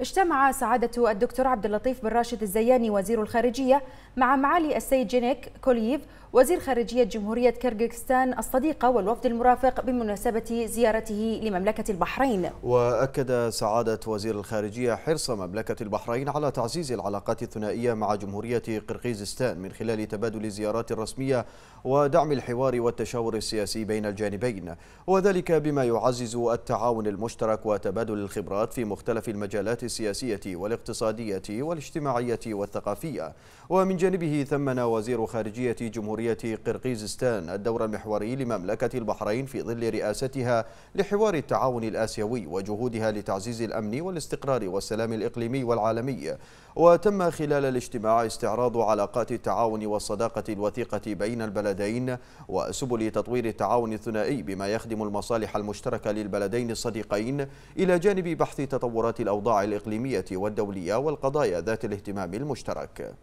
اجتمع سعادة الدكتور عبد اللطيف بن راشد الزياني وزير الخارجية مع معالي السيد جينيك كوليف وزير خارجية جمهورية كيرغستان الصديقة والوفد المرافق بمناسبة زيارته لمملكة البحرين وأكد سعادة وزير الخارجية حرص مملكة البحرين على تعزيز العلاقات الثنائية مع جمهورية قرغيزستان من خلال تبادل الزيارات الرسمية ودعم الحوار والتشاور السياسي بين الجانبين وذلك بما يعزز التعاون المشترك وتبادل الخبرات في مختلف المجالات السياسية والاقتصادية والاجتماعية والثقافية ومن جانبه ثمن وزير خارجية جمهورية قرقيزستان الدور المحوري لمملكة البحرين في ظل رئاستها لحوار التعاون الآسيوي وجهودها لتعزيز الأمن والاستقرار والسلام الإقليمي والعالمي وتم خلال الاجتماع استعراض علاقات التعاون والصداقة الوثيقة بين البلدين وسبل تطوير التعاون الثنائي بما يخدم المصالح المشتركة للبلدين الصديقين إلى جانب بحث تطورات الأوضاع الإقليمية والدولية والقضايا ذات الاهتمام المشترك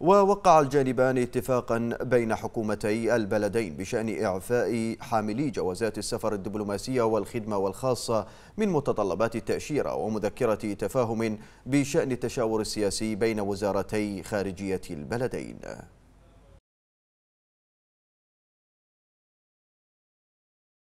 ووقع الجانبان اتفاقا بين حكومتي البلدين بشأن إعفاء حاملي جوازات السفر الدبلوماسية والخدمة والخاصة من متطلبات التأشيرة ومذكرة تفاهم بشأن التشاور السياسي بين وزارتي خارجية البلدين